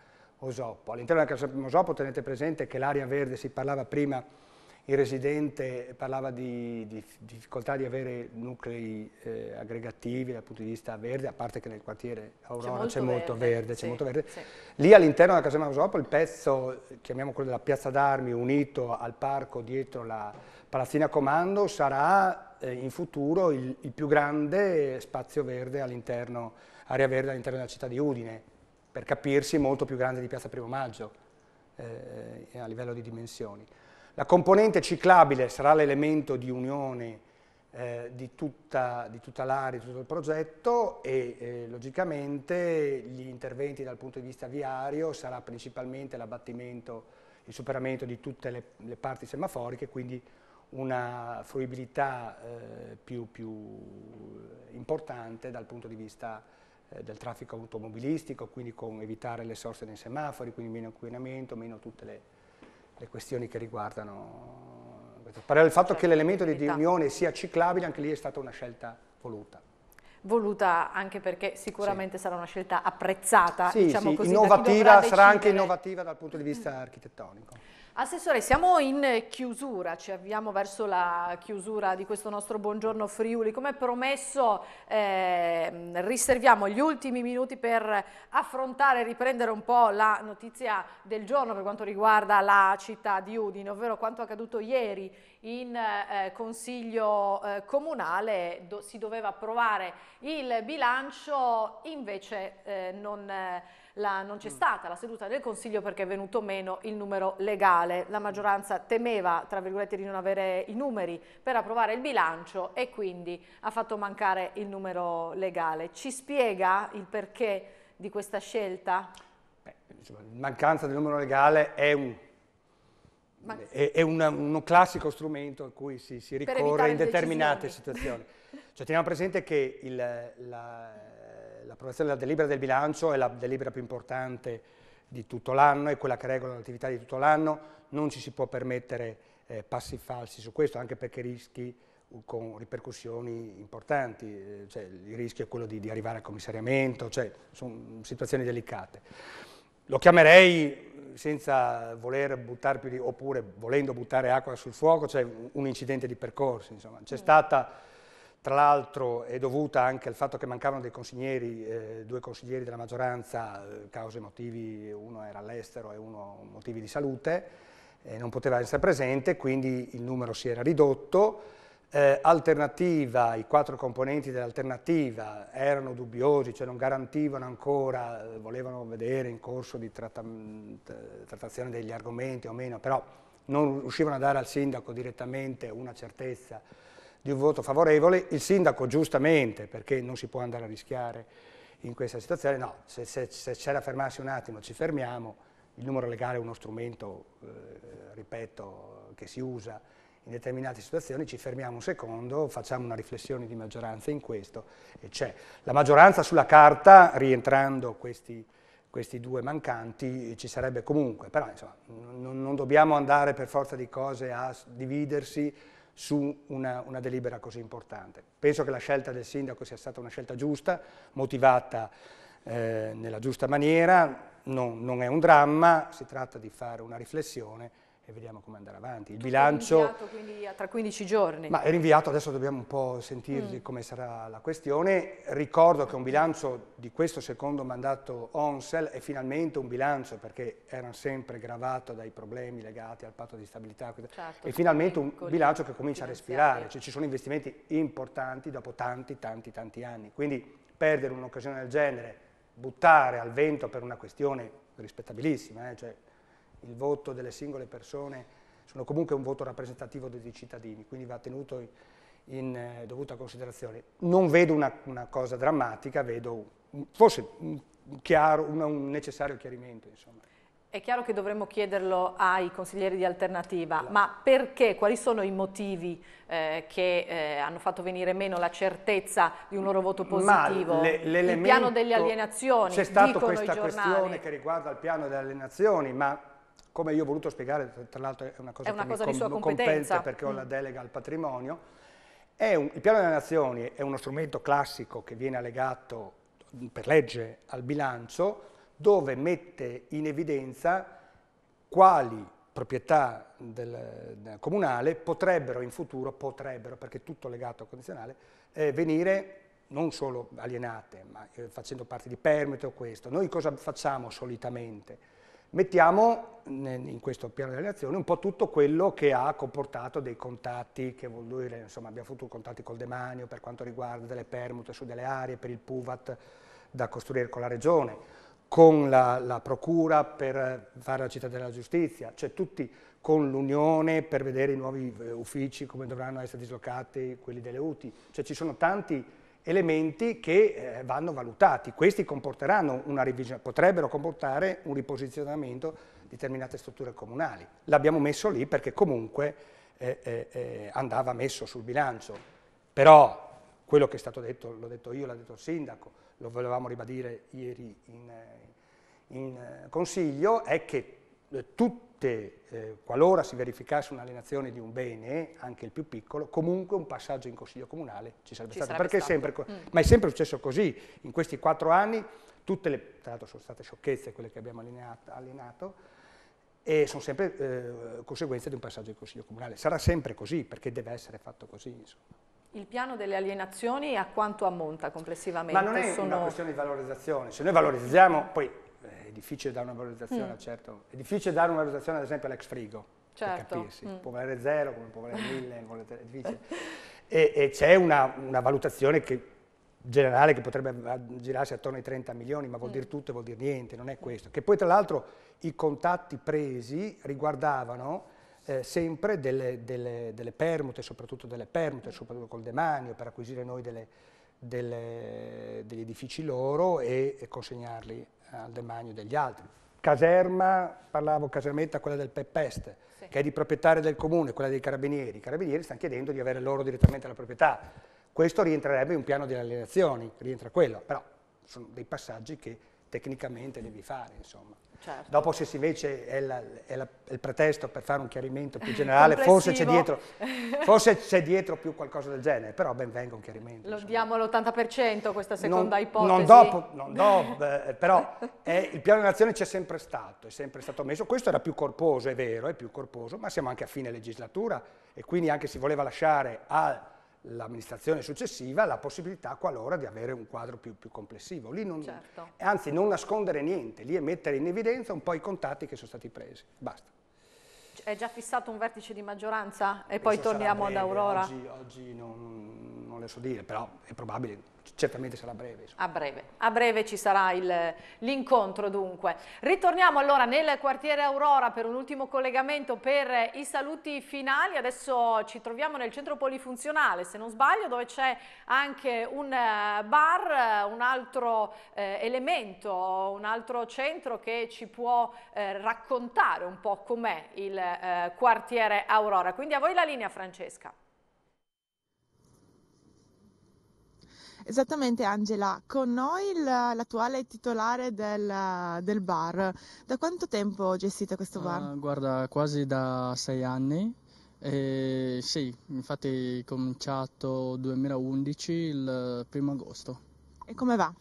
Osopo. All'interno della caserma Osopo tenete presente che l'area verde si parlava prima il residente parlava di, di, difficoltà di avere nuclei eh, aggregativi dal punto di vista verde, a parte che nel quartiere Aurora c'è molto, molto, verde. Sì, molto verde. Sì. Lì all'interno della caserma Osopo il pezzo, chiamiamo quello della piazza d'armi, unito al parco dietro la, Palazzina Comando sarà eh, in futuro il, il, più grande spazio verde all'interno, area verde all'interno della città di Udine, per capirsi molto più grande di Piazza Primo Maggio eh, eh a livello di dimensioni. La componente ciclabile sarà l'elemento di unione eh, di tutta, tutta l'area, di tutto il progetto e eh, logicamente gli interventi dal punto di vista viario sarà principalmente l'abbattimento, il superamento di tutte le, le parti semaforiche, quindi una fruibilità eh, più, più, eh, importante dal punto di vista eh, del traffico automobilistico, quindi con evitare le sorse dei semafori, quindi meno inquinamento, meno tutte le, le questioni che riguardano questo. Però il fatto certo, che l'elemento di certo. unione sia ciclabile anche lì è stata una scelta voluta voluta anche perché sicuramente sì. sarà una scelta apprezzata, sì, diciamo sì, così, innovativa, sarà anche innovativa dal punto di vista architettonico. Assessore, siamo in chiusura, ci avviamo verso la chiusura di questo nostro Buongiorno Friuli. Come promesso eh, riserviamo gli ultimi minuti per affrontare e riprendere un po' la notizia del giorno per quanto riguarda la città di Udine, ovvero quanto accaduto ieri in eh, consiglio eh, comunale, do, si doveva approvare il bilancio, invece eh, non eh, la, non c'è mm. stata la seduta del Consiglio perché è venuto meno il numero legale. La mm. maggioranza temeva, tra virgolette, di non avere i numeri per approvare il bilancio e quindi ha fatto mancare il numero legale. Ci spiega il perché di questa scelta? Beh, mancanza del numero legale è un è, è un, un, classico strumento a cui si, si ricorre in determinate decisioni. situazioni. [laughs] Cioè, teniamo presente che il, la, L'approvazione della delibera del bilancio è la delibera più importante di tutto l'anno, è quella che regola l'attività di tutto l'anno, non ci si può permettere eh, passi falsi su questo, anche perché rischi con ripercussioni importanti, eh, cioè, il rischio è quello di, di arrivare al commissariamento, cioè, sono situazioni delicate. Lo chiamerei, senza voler buttare più di, oppure volendo buttare acqua sul fuoco, cioè un incidente di percorso, insomma. C'è mm. stata tra l'altro è dovuta anche al fatto che mancavano dei consiglieri, eh, due consiglieri della maggioranza, eh, cause e motivi, uno era all'estero e uno motivi di salute, eh, non poteva essere presente, quindi il numero si era ridotto. Eh, alternativa, i quattro componenti dell'alternativa erano dubbiosi, cioè non garantivano ancora, eh, volevano vedere in corso di trattazione degli argomenti o meno, però non riuscivano a dare al sindaco direttamente una certezza di un voto favorevole, il sindaco giustamente, perché non si può andare a rischiare in questa situazione, no, se, se, se c'è da fermarsi un attimo ci fermiamo, il numero legale è uno strumento, eh, ripeto, che si usa in determinate situazioni, ci fermiamo un secondo, facciamo una riflessione di maggioranza in questo e c'è. La maggioranza sulla carta, rientrando questi, questi due mancanti, ci sarebbe comunque, però insomma, non, non dobbiamo andare per forza di cose a dividersi, su una, una, delibera così importante. Penso che la scelta del sindaco sia stata una scelta giusta, motivata eh, nella giusta maniera, non, non è un dramma, si tratta di fare una riflessione e vediamo come andare avanti. Il bilancio... È Rinviato quindi tra 15 giorni? Ma è rinviato, adesso dobbiamo un po' sentirci mm. come sarà la questione. Ricordo che un bilancio di questo secondo mandato ONSEL è finalmente un bilancio, perché era sempre gravato dai problemi legati al patto di stabilità, certo, è finalmente un bilancio che comincia a respirare, cioè, ci sono investimenti importanti dopo tanti, tanti, tanti anni. Quindi perdere un'occasione del genere, buttare al vento per una questione rispettabilissima, eh, cioè il voto delle singole persone sono comunque un voto rappresentativo dei cittadini, quindi va tenuto in eh, dovuta considerazione. Non vedo una, una cosa drammatica, vedo forse un, chiaro, un, un necessario chiarimento. Insomma. È chiaro che dovremmo chiederlo ai consiglieri di alternativa, la. ma perché? Quali sono i motivi eh, che eh, hanno fatto venire meno la certezza di un loro voto positivo? Le, il piano delle alienazioni, C'è stata questa questione che riguarda il piano delle alienazioni, ma come io ho voluto spiegare, tra l'altro è una cosa, è una cosa mi, di com, sua competenza perché ho mm. la delega al patrimonio, un, il piano delle nazioni è uno strumento classico che viene allegato per legge al bilancio dove mette in evidenza quali proprietà del, del comunale potrebbero in futuro, potrebbero, perché tutto legato al condizionale, eh, venire non solo alienate, ma eh, facendo parte di permito questo. Noi cosa facciamo solitamente? Mettiamo in questo piano delle azioni un po' tutto quello che ha comportato dei contatti, che vuol dire, insomma, abbiamo avuto contatti col demanio per quanto riguarda delle permute su delle aree per il PUVAT da costruire con la regione, con la, la procura per fare la città della giustizia, cioè tutti con l'unione per vedere i nuovi eh, uffici, come dovranno essere dislocati quelli delle UTI, cioè ci sono tanti elementi che eh, vanno valutati. Questi comporteranno una revisione, potrebbero comportare un riposizionamento di determinate strutture comunali. L'abbiamo messo lì perché comunque eh, eh, eh andava messo sul bilancio, però quello che è stato detto, l'ho detto io, l'ha detto il sindaco, lo volevamo ribadire ieri in, eh, in eh, consiglio, è che tutto tutte, eh, qualora si verificasse un'alienazione di un bene, anche il più piccolo, comunque un passaggio in Consiglio Comunale ci sarebbe ci stato, sarebbe perché stato. Sempre, mm. ma è sempre successo così, in questi quattro anni, tutte le, tra l'altro sono state sciocchezze quelle che abbiamo alienato, alienato e sono sempre eh, conseguenze di un passaggio in Consiglio Comunale, sarà sempre così, perché deve essere fatto così, insomma. Il piano delle alienazioni a quanto ammonta complessivamente? Ma non è sono... una questione di valorizzazione, se noi valorizziamo, poi è difficile dare una valutazione, mm. certo. È difficile dare una valutazione ad esempio all'ex frigo, certo. per capirsi. Mm. Può valere zero, come può valere mille, è difficile. [laughs] E, e c'è una, una, valutazione che, generale che potrebbe girarsi attorno ai 30 milioni, ma vuol mm. dire tutto e vuol dire niente, non è questo. Che poi tra l'altro i contatti presi riguardavano... Eh, sempre delle, delle, delle, permute, soprattutto delle permute, soprattutto col demanio, per acquisire noi delle, degli edifici loro e, e consegnarli al demanio degli altri. Caserma, parlavo casermetta, quella del Peppeste, sì. che è di proprietaria del comune, quella dei carabinieri. I carabinieri stanno chiedendo di avere loro direttamente la proprietà. Questo rientrerebbe in un piano di alienazioni, rientra quello, però sono dei passaggi che tecnicamente devi fare, insomma. Certo. Dopo se invece è, la, è, la, è, il pretesto per fare un chiarimento più [laughs] generale, forse c'è, dietro, [laughs] dietro, più qualcosa del genere, però ben venga un chiarimento. Lo insomma. diamo all'80% questa seconda non, ipotesi. Non dopo, non dopo eh, però eh, il piano d'azione c'è sempre stato, è sempre stato messo, questo era più corposo, è vero, è più corposo, ma siamo anche a fine legislatura e quindi anche si voleva lasciare al l'amministrazione successiva la possibilità qualora di avere un quadro più, più complessivo. Non, certo. Anzi, non nascondere niente, lì è mettere in evidenza un po' i contatti che sono stati presi. Basta. È già fissato un vertice di maggioranza e Penso poi torniamo ad Aurora? Oggi, oggi non, non le so dire, però è probabile certamente sarà breve. A breve, a breve ci sarà l'incontro dunque. Ritorniamo allora nel quartiere Aurora per un ultimo collegamento per i saluti finali, adesso ci troviamo nel centro polifunzionale se non sbaglio dove c'è anche un eh, bar, eh, un altro eh, elemento, un altro centro che ci può eh, raccontare un po' com'è il eh, quartiere Aurora, quindi a voi la linea Francesca. Esattamente Angela, con noi l'attuale titolare del, del, bar. Da quanto tempo gestite questo bar? Uh, guarda, quasi da sei anni. Eh, sì, infatti è cominciato 2011, il primo agosto. E come va?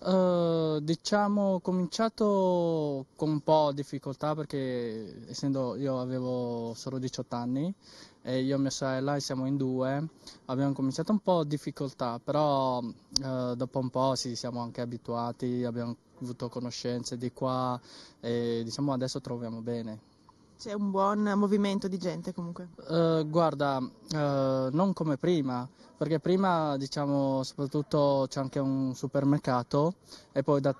Uh, diciamo, ho cominciato con un po' di difficoltà perché essendo io avevo solo 18 anni e io e mia sorella siamo in due, abbiamo cominciato un po' difficoltà, però eh, dopo un po' ci sì, siamo anche abituati, abbiamo avuto conoscenze di qua e diciamo adesso troviamo bene. C'è un buon movimento di gente comunque? Uh, guarda, uh, non come prima, perché prima diciamo soprattutto c'è anche un supermercato e poi da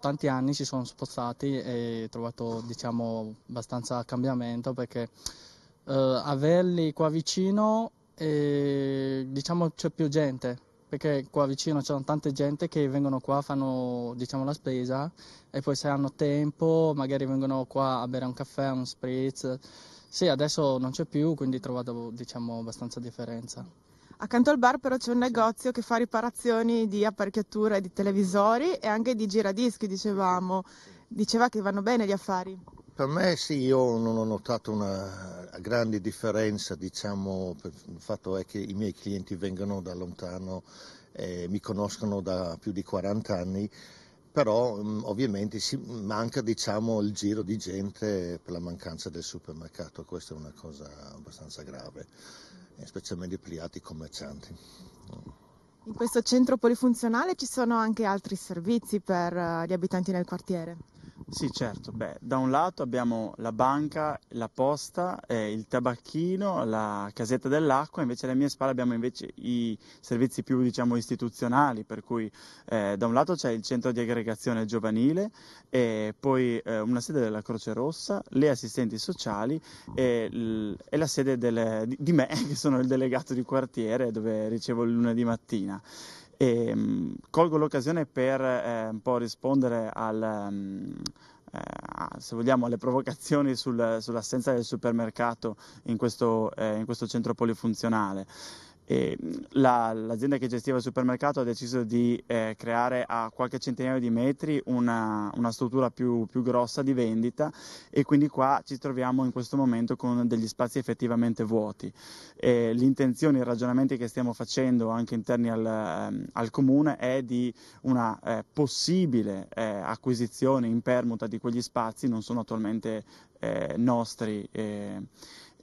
tanti anni si sono spostati e ho trovato diciamo abbastanza cambiamento perché eh, Averli qua vicino e diciamo c'è più gente perché qua vicino c'è tante gente che vengono qua, fanno diciamo, la spesa e poi se hanno tempo magari vengono qua a bere un caffè, un spritz. Sì, adesso non c'è più, quindi trovate diciamo, abbastanza differenza. Accanto al bar però c'è un negozio che fa riparazioni di apparecchiature, di televisori e anche di giradischi, dicevamo. Diceva che vanno bene gli affari per me sì, io non ho notato una grande differenza, diciamo, il fatto è che i miei clienti vengono da lontano, eh, mi conoscono da più di 40 anni, però mh, mm, ovviamente si manca diciamo, il giro di gente per la mancanza del supermercato, questa è una cosa abbastanza grave, specialmente per gli altri commercianti. In questo centro polifunzionale ci sono anche altri servizi per eh, gli abitanti nel quartiere? Sì, certo. Beh, da un lato abbiamo la banca, la posta, eh, il tabacchino, la casetta dell'acqua, invece alle mie spalle abbiamo invece i servizi più diciamo, istituzionali, per cui eh, da un lato c'è il centro di aggregazione giovanile, e poi eh, una sede della Croce Rossa, le assistenti sociali e, l- e la sede delle, di-, di me, [laughs] che sono il delegato di quartiere dove ricevo il lunedì mattina. E, ehm, colgo l'occasione per eh, un po' rispondere al, mh, ehm, eh, se vogliamo, alle provocazioni sul, sull'assenza del supermercato in questo, eh, in questo centro polifunzionale. E ehm, la, l'azienda che gestiva il supermercato ha deciso di eh, creare a qualche centinaio di metri una, una struttura più, più, grossa di vendita e quindi qua ci troviamo in questo momento con degli spazi effettivamente vuoti. E l'intenzione, i ragionamenti che stiamo facendo anche interni al, ehm, al comune è di una eh, possibile eh, acquisizione in permuta di quegli spazi, non sono attualmente eh, nostri eh.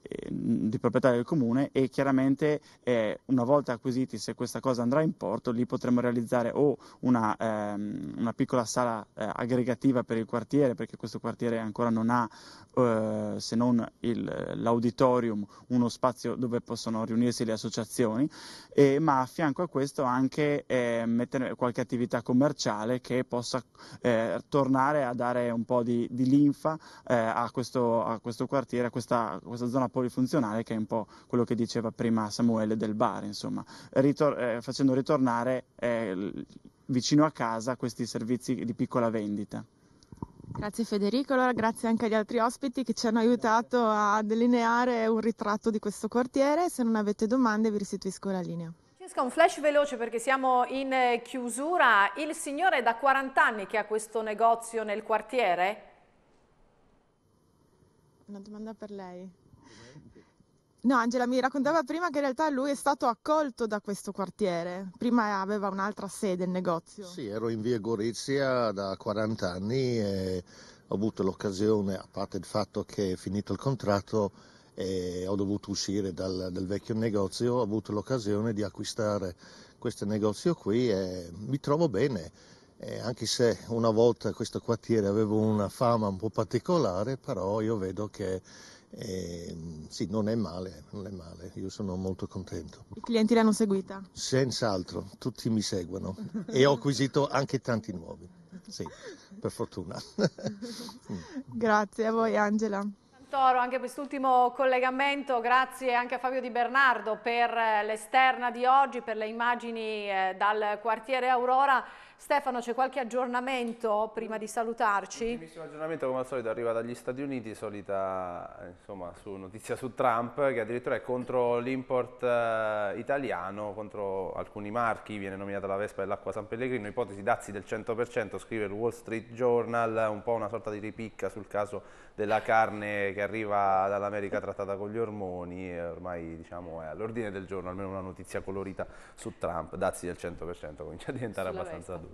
Ehm, di proprietà del comune e chiaramente eh, una volta acquisiti se questa cosa andrà in porto lì potremo realizzare o una, ehm, una piccola sala eh, aggregativa per il quartiere perché questo quartiere ancora non ha eh, se non il, l'auditorium uno spazio dove possono riunirsi le associazioni ma a fianco a questo anche ehm, mettere qualche attività commerciale che possa eh, tornare a dare un po' di, di linfa eh, a questo, a, questo, quartiere, a questa, a questa zona polifunzionale che è un po' quello che diceva prima Samuele del bar, insomma, Ritor- eh, facendo ritornare eh, vicino a casa questi servizi di piccola vendita. Grazie Federico, allora grazie anche agli altri ospiti che ci hanno aiutato a delineare un ritratto di questo quartiere. Se non avete domande vi restituisco la linea. Francesca, un flash veloce perché siamo in eh, chiusura. Il signore è da 40 anni che ha questo negozio nel quartiere? Una domanda per lei. No, Angela mi raccontava prima che in realtà lui è stato accolto da questo quartiere. Prima aveva un'altra sede il negozio. Sì, ero in via Gorizia da 40 anni e ho avuto l'occasione, a parte il fatto che è finito il contratto e ho dovuto uscire dal, dal vecchio negozio, ho avuto l'occasione di acquistare questo negozio qui e mi trovo bene. E anche se una volta questo quartiere aveva una fama un po' particolare, però io vedo che e, ehm, sì, non è male, non è male, io sono molto contento. I clienti l'hanno seguita? Senz'altro, tutti mi seguono e ho acquisito anche tanti nuovi, sì, per fortuna. [laughs] Grazie a voi Angela. Toro, anche quest'ultimo collegamento, grazie anche a Fabio Di Bernardo per eh, l'esterna di oggi, per le immagini eh, dal quartiere Aurora. Stefano, c'è qualche aggiornamento prima di salutarci? L'ultimissimo aggiornamento, come al solito, arriva dagli Stati Uniti, solita insomma, su, notizia su Trump, che addirittura è contro l'import eh, italiano, contro alcuni marchi, viene nominata la Vespa dell'acqua San Pellegrino, ipotesi dazi del 100%, scrive il Wall Street Journal, un po' una sorta di ripicca sul caso della carne che arriva dall'America trattata con gli ormoni, ormai diciamo, è all'ordine del giorno, almeno una notizia colorita su Trump, dazi del 100%, comincia a diventare Sulla abbastanza dura.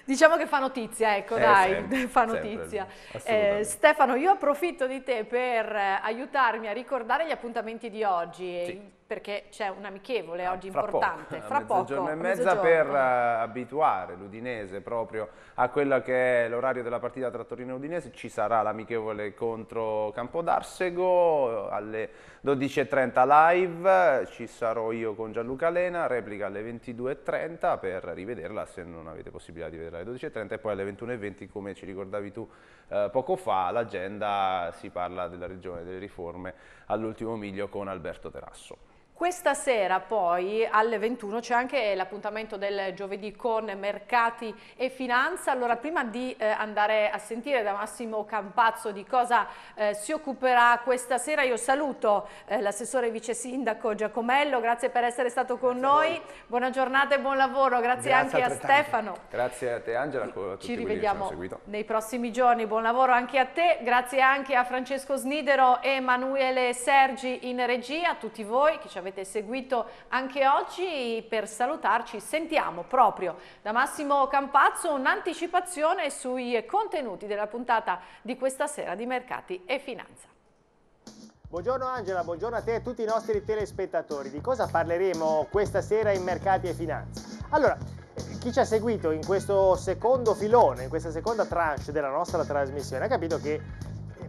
Diciamo che fa notizia, ecco, eh, dai, sempre, [laughs] fa notizia. eh, Stefano, io approfitto di te per eh, aiutarmi a ricordare gli appuntamenti di oggi. Sì. Eh, perché c'è un amichevole ah, oggi fra importante, poco, fra mezzogiorno Giorno e mezza per uh, abituare l'Udinese proprio a quello che è l'orario della partita tra Torino e Udinese. Ci sarà l'amichevole contro Campodarsego alle 12.30 live, ci sarò io con Gianluca Lena, replica alle 22.30 per rivederla se non avete possibilità di vederla alle 12.30 e poi alle 21.20 come ci ricordavi tu eh, poco fa l'agenda si parla della regione delle riforme all'ultimo miglio con Alberto Terasso. Questa sera poi alle 21 c'è anche l'appuntamento del giovedì con mercati e finanza. Allora prima di eh, andare a sentire da Massimo Campazzo di cosa eh, si occuperà questa sera, io saluto eh, l'assessore vice sindaco Giacomello, grazie per essere stato con grazie noi. Buona giornata e buon lavoro, grazie, grazie anche a Stefano. Grazie a te Angela, a Ci rivediamo nei prossimi giorni, buon lavoro anche a te, grazie anche a Francesco Snidero e Emanuele Sergi in regia, a tutti voi che ci avete avete seguito anche oggi per salutarci. Sentiamo proprio da Massimo Campazzo un'anticipazione sui contenuti della puntata di questa sera di Mercati e Finanza. Buongiorno Angela, buongiorno a te e a tutti i nostri telespettatori. Di cosa parleremo questa sera in Mercati e Finanza? Allora, eh, chi ci ha seguito in questo secondo filone, in questa seconda tranche della nostra trasmissione, ha capito che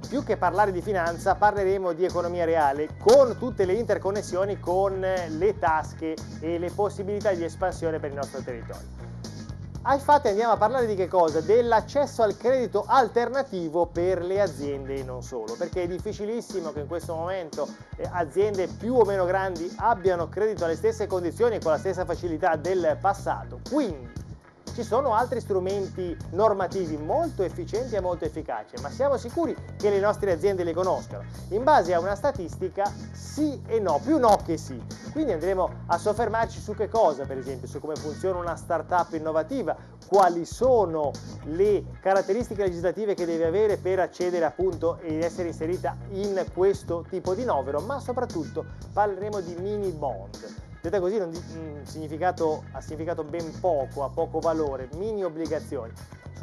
più che parlare di finanza parleremo di economia reale con tutte le interconnessioni con le tasche e le possibilità di espansione per il nostro territorio. Al fatto andiamo a parlare di che cosa? Dell'accesso al credito alternativo per le aziende e non solo, perché è difficilissimo che in questo momento eh, aziende più o meno grandi abbiano credito alle stesse condizioni e con la stessa facilità del passato. Quindi ci sono altri strumenti normativi molto efficienti e molto efficaci, ma siamo sicuri che le nostre aziende le conoscano? In base a una statistica sì e no, più no che sì. Quindi andremo a soffermarci su che cosa, per esempio, su come funziona una startup innovativa, quali sono le caratteristiche legislative che deve avere per accedere appunto ed essere inserita in questo tipo di novero, ma soprattutto parleremo di mini bond Detta così mm, ha significato ben poco, ha poco valore, mini obbligazioni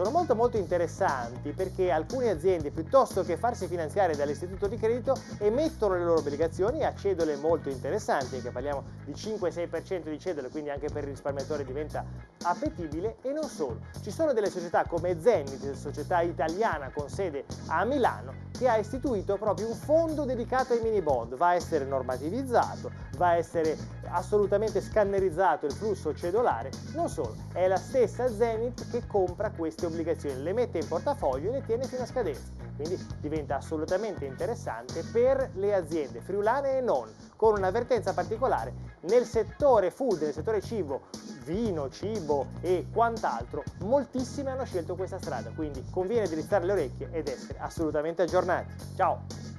sono molto molto interessanti perché alcune aziende piuttosto che farsi finanziare dall'istituto di credito emettono le loro obbligazioni a cedole molto interessanti, che parliamo di 5-6% di cedole, quindi anche per il risparmiatore diventa appetibile e non solo. Ci sono delle società come Zenit, società italiana con sede a Milano, che ha istituito proprio un fondo dedicato ai mini bond, va a essere normativizzato, va a essere assolutamente scannerizzato il flusso cedolare, non solo, è la stessa Zenit che compra queste obbligazioni, le mette in portafoglio e le tiene fino a scadenza. Quindi diventa assolutamente interessante per le aziende friulane e non, con un'avvertenza particolare nel settore food, nel settore cibo, vino, cibo e quant'altro, moltissime hanno scelto questa strada, quindi conviene drizzare le orecchie ed essere assolutamente aggiornati. Ciao!